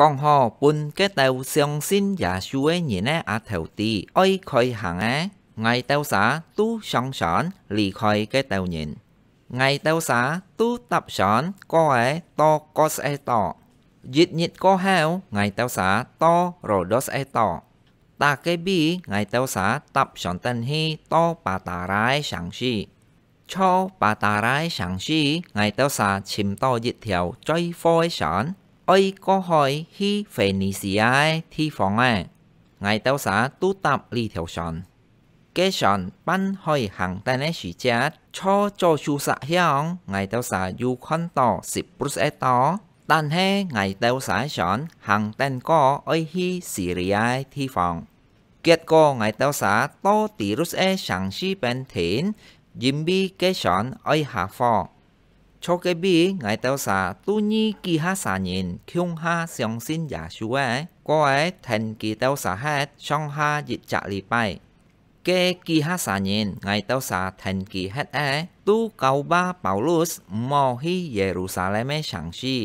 讲吼，本个头相信耶稣的人呢，阿头地爱开行啊，爱斗啥都相信离开个头人，爱斗啥都搭上个诶多个诶多，热热个后爱斗啥多罗多诶多，大个比爱斗啥搭上等起多巴达来上市。cho bà ta rái sáng sĩ ngày tao xa chìm to dịch thiểu chơi phôi sản ไอ้ก็หอยฮี่เฟนิเซียที่ฟองไงเต้าสาตู้ตับลีเทียวชอนเกชอนปั้นหอยหางแต่ในสีเจ้าชอโจชูสะเฮียงไงเต้าสาอยู่คอนต่อสิบปุสเอต่อตันหฮไงเต้าสาชอนหางแต่ก็ไอ้ฮี่ซีเรียที่ฟอง เกียก็ไงเต้าสาโตตีรุสเอชังชีเป็นถินยิมบีเกชอนไอ้หาฟองชกเบีไงเต้าสาตุนี้กี่ห้าสานินคุ้งห้าเสียงสินอยาช่วยก็ไอแทนกี่เต้าสาเฮ็ดช่องห้าจิตจจลีไปเกกี่ห้าสานินไงเต้าสาแทนกี่เฮ็ดไอ้ตู้เกาบ้าเปาลุสมอฮิเยรูซาเล็มฉังชี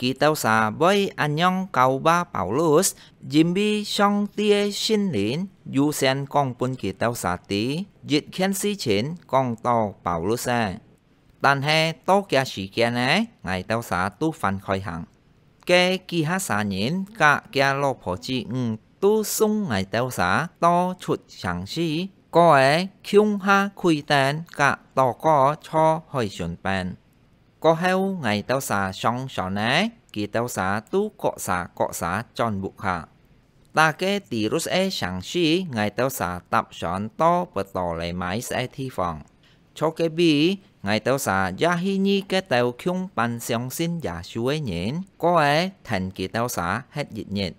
กี่เต้าสาบอยอันยองเกาบ้าเปาลุสจิมบีช่องเตี้ยชินลินยูเซนกองปุ่นกี่เต้าสาตีจิตเคนซีเฉินกองโตเปาลุสแอตันเตโตเกสิเกนเอไอเต้าสาตู้ฟันคอยหังเกกีฮัสานินกะเกียโลพจิอุตู้ซุงไอเต้าสาโตชุดฉังซีก็เอคิงฮาคุยแตนกะโตก็ชอหอยชนแปนก็เฮวไอเต้าสาช่องสอนเอกีเต้าสาตู้เกาะสาเกาะสาจอนบุคาะตาเกตีรุสเอฉังซีไอเต้าสาตับสอนโตเปิดต่อเลยไม้เสที่ฟังโชคบี ไงเต้าสาย่าฮินีกตเต้าคุ้งปันเสียงสินอย่าช่วยเหนินก็เอแทันกีเต้าสาเฮ็ดยิดเหนิน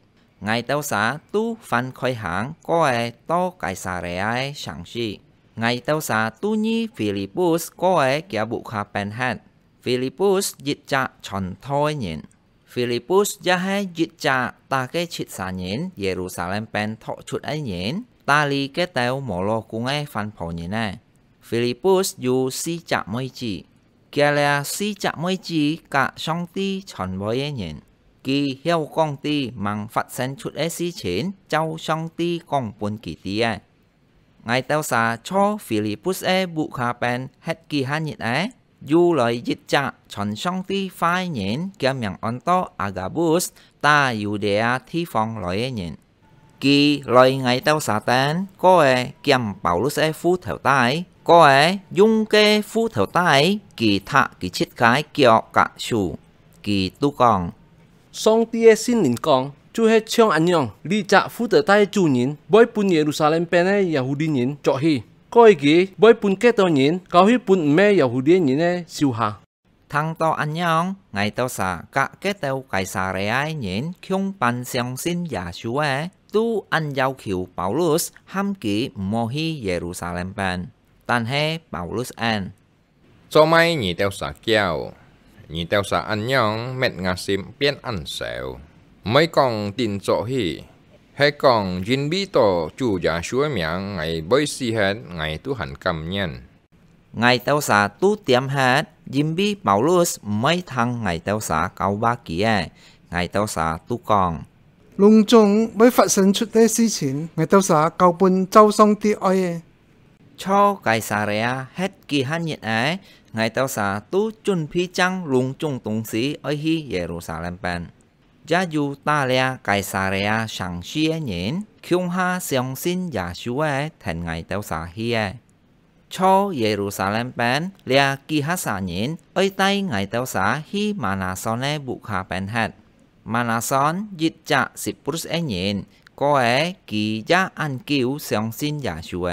ไงเต้าสาตู้ฟันคอยหางก็เอโตไกสาเรไยฉังชีไงเต้าสาตู้ยี่ฟิลิปุสก็เอเกียบุคคาเป็นฮตดฟิลิปุสยิ่งจะชนท้อยเหนินฟิลิปุสย่าให้ยิ่งจะตาเกชิดสาเหนินเยรูซาเล็มเป็นทอชุดไอเหนินตาลีเกตเต้าหมอลกุ้งเอฟันผ่อนเหนินแน่ Philippus dù si chạ môi chỉ. kia là si chạ môi chỉ cả song ti chọn bói ấy nhìn. Kỳ hiệu công ty mang phát sinh chút ấy si chín, châu song ti công buôn kỳ tí ấy. Ngài tao xa cho Philippus ấy bụ khá bèn hết kỳ hạ nhịn ấy. Dù lời dịch chạ chọn song ti phai nhìn kia miệng ổn to Agabus ta dù đẻ thi phong lời ấy nhìn kỳ lời ngày tao xa tên có e kiềm bảo lúc sẽ phú theo tai có ấy dùng cái phú thảo tay kỳ thạ kỳ chết cái kiểu cả chủ kỳ tu còn song tia xin nín còn chú hết chương anh nhong lý trả phú thảo tay chủ nhìn bởi bún Jerusalem bên ấy Yahudi nhìn cho hi coi kỳ bởi bún kết tao nhìn cao hi bún mẹ Yahudi nhìn ấy siêu hạ thằng to anh nhong ngày tao xả cả kết tao cái xả rẻ ấy nhìn không bàn xong xin giả chú ấy tu anh giao kiểu Paulus ham kỹ mô hi Jerusalem bên tan he Paulus an. Cho may nhị teo xả kêu, nhị teo xả ăn nhong mệt ngà sim biến ăn xèo. Mấy con tin chỗ hi, hay con dinh bí tổ chủ giả chúa miệng ngày bơi si hết ngày tu hẳn cầm nhân. Ngày teo xả tu tiệm hết, dinh bí Paulus mấy thằng ngày teo xả cao ba kia, ngày teo xả tu song còn. ai? ชอไกซาเรียเฮ็ดกีฮันเยินไอไงเต้าสาตู้จุนพีจังลุงจุงตุงสีไอฮีเยรูซาเล็มเป็นจะอยู่ตาเลียไกซาเรียสังเชียเนินคิงฮาเซียงซินยาชูเอแทนไงเต้าสาเฮียชอเยรูซาเล็มเป็นเลียกีฮัสานยนไอไตไงเต้าสาฮีมานาซอนเนบุคาเป็นเฮัดมานาซอนยิจจะสิบปุสเอเนินก็เอกียะอันกิวเซียงซินยาชูเอ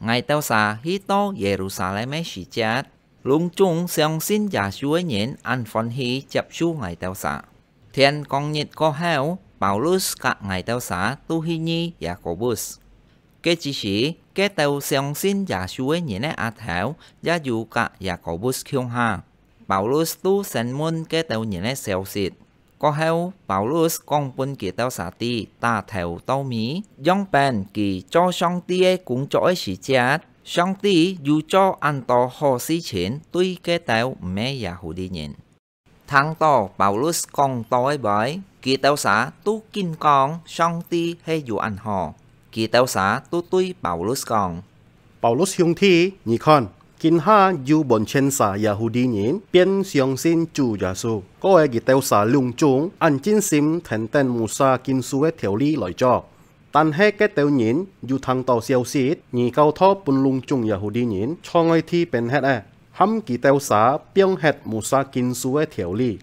Ngài tao xa hi tô Jerusalem sĩ chết. Lũng chung xong xin giả chúa nhện an phân hi chấp chú ngài tao xa. Thiên con nhiệt có heo, Paulus cả ngài tao xa tu hi nhi Jacobus. Kế chỉ sĩ, kế tao xong xin giả chúa nhện á thảo, giả dụ cả Jacobus khiông ha. Paulus tu sân môn kế tao nhện á xeo xịt có heo bảo con quân kỳ tao xả ti ta theo tao mỹ dòng bèn kỳ cho song ti cũng cho ấy chỉ ti dù cho ăn to hồ sĩ chiến tuy kế tao mẹ nhà hồ đi nhìn tháng con tối bởi kỳ tao xả tu kinh con song ti hay dù ăn hò kỳ tao xả tu tuy bảo con bảo lưu hiung thi con กินฮาอยู่บนเชนซายาฮูดีนินเปลี่ยนเสียงซินจูยาสูก็เอกิเตวสาลุงจงอันจินซิมแทนเตนมูซากินซูเอเทวลี่ลอยจอกตันใฮ้แกเตวยินอยู่ทางต่อเซียวซีดีเกาทอปุนลุงจงยาฮูดีนิน ช่องไอที่เป็นแฮดแอฮัมกิเตวสาเปียงแฮดมูซากินซูเอเทวลี่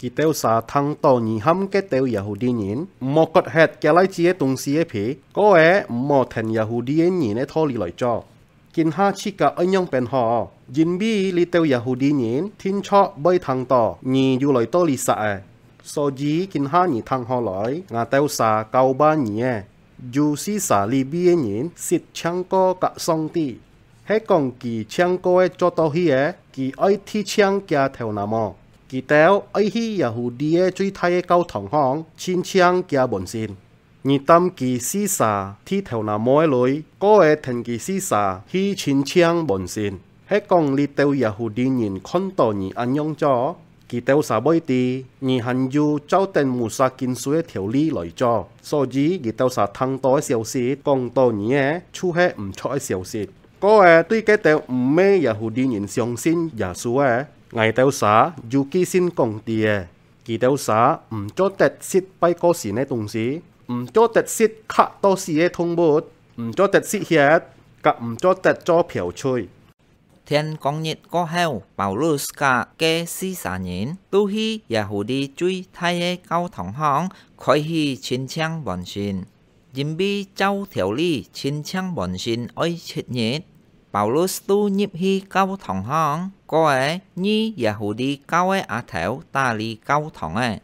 กิเตวสาทางต่อหนีห้ำแกเตวยาฮูดีนินหมกกดแฮดแกไล่เจีอตุงเสียเพก็แอหมอแทนยาฮูดีนินในท่อลีลอยจอกินห้าชิกะเอันยังเป็นหอยินบีลิเตวยาฮูดีนินทิ้นชอใบทางต่อนีอยู่ลอยโตลิสะโซจีกินห้าหนีทางหอลอยงาเตวสาเกาบ้านเนี่ยยูซีสาลีเบียนินสิทช่างก็กะซองตีให้กองกีเชียงก็เอจอตอฮีเอกีไอที่เชียงแกแถวนามอ กีเตวไอฮียาฮูดีเอจุยไทยเกาถังห้องชินเชียงแกบนซิน你堂基司撒，剃头们摸了，哥埃堂基司去希钦门本身，讲你利特犹地人，看到你安永教，基到啥伯提，你很住教腾穆撒金苏的条例来做。所以基特撒汤托埃小西，控托尼出黑唔错的消息。哥埃对基特唔咩犹地人相信，亚苏埃，挨到啥就基西控地，基到啥唔做特失败过时奈东西。唔做特色，卡多死嘢通博；唔做特色血，及唔做特做撇吹。天光熱过后，保罗斯架嘅四散人，都去雅虎的最大嘅教堂行，开始穿槍運線。人比周条裏穿槍運線爱出熱，保罗斯都入去教堂行，过嘢呢雅虎啲個嘢阿头打理教堂嘅，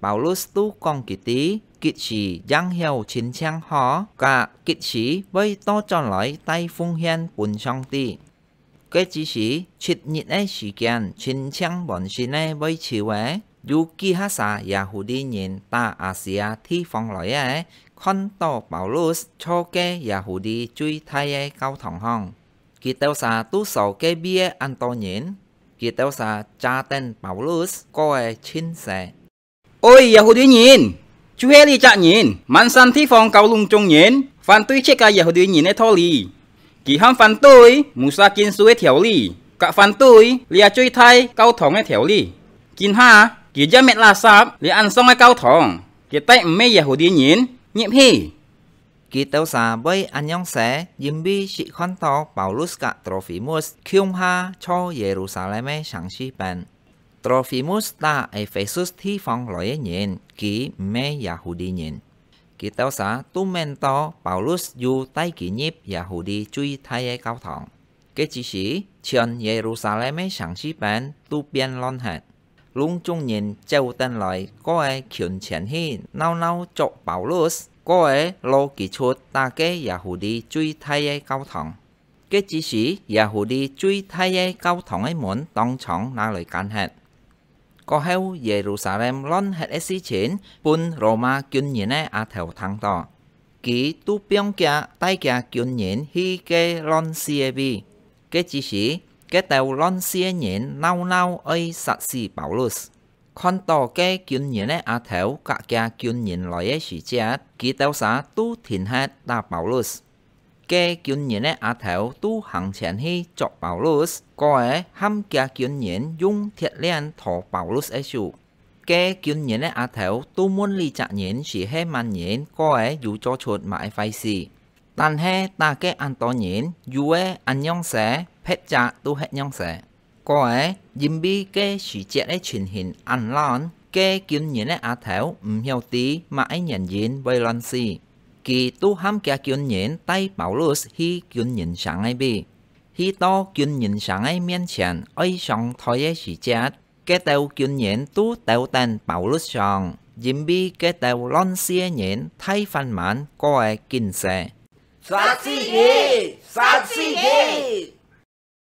保罗斯都讲幾字。kịch sĩ Giang Hiệu Chiến Trang họ cả kịch sĩ với to tròn lấy tay phung hiền bốn song tỷ. Kết chí sĩ, chịt nhịn ấy sĩ kiện Chiến Trang bọn sĩ này với chữ vé, dù kỳ hát xa đi nhìn ta Asia thi phong lõi ấy, con tổ Paulus cho kê đi chui thay ấy cao thẳng hong. Kỳ tèo xa tu sổ kê bia to Antonin, kỳ tèo xa cha tên bảo có coi chín xe. Ôi đi nhìn! chú hề li chạc nhìn màn san thi phong cao lung trung nhìn phan tuy chết cả yahudi nhìn ấy thôi li kỳ ham phan tôi musa kinh suy thiểu li cả phan tôi lia chơi thay cao thòng ấy thiểu li kinh ha kỳ gia mẹ la sáp lia ăn xong ấy cao thòng kỳ tay mẹ yahudi nhìn nhiệm hi kỳ tàu xa bởi anh nhong xé dìm bi sĩ khoan bảo Paulus cả trophimus kium ha cho Jerusalem sáng sĩ bèn Trophimus ta Ephesus thi phong loi nyen ki me Yahudi nyen. Ki tao sa tu men to Paulus du tay ki nhip Yahudi chui thai e cao thọng. Kế chi sĩ chân Jerusalem sang sĩ bán tu biên lon hạt. Lung chung nhìn châu tên lại có ai khiến chén hi nao nao chọc Paulus có ai lo kỳ chuột ta cái Yahudi chui thai e cao thọng. Kế chi sĩ Yahudi chui thai e cao thọng ấy muốn tông trọng na lời can hạt có heo Jerusalem lon hết esi chín bun Roma kyun nhìn a à theo thắng to ký tu biong kia tay kia kyun nhìn hi kê lon sia bi Kế chỉ sĩ kế tàu lon sia nhìn nau nau ấy sát si Paulus con tàu cái kyun nhìn a à theo cả kia kyun nhìn lại sĩ chia ký tàu sa tu thìn hết ta Paulus 嘅卷人嘅阿頭都行前去捉保羅斯，個嘅冚家卷人用鐵鏈拖保羅斯嘅手。嘅卷人嘅阿頭都滿理責任是係萬人，個嘅要做出買費事。但係大家安多人，有嘅安樣寫，撇責都係樣寫。個嘅因為嘅時節嘅情形暗冷，嘅卷人嘅阿頭唔曉得買人人為亂事。kỳ tu ham kia kiên nhẫn tay Paulus hi kiên nhẫn sáng ai bi. Hi to kiên nhẫn sáng ai miên chèn ơi song thoi ai sĩ chết. Kế tàu kiên nhẫn tu tàu tên Paulus song. Dìm bi kế tàu lon xia nhẫn thay phan mãn coi kinh xe. Sát sĩ hi! Sát sĩ hi!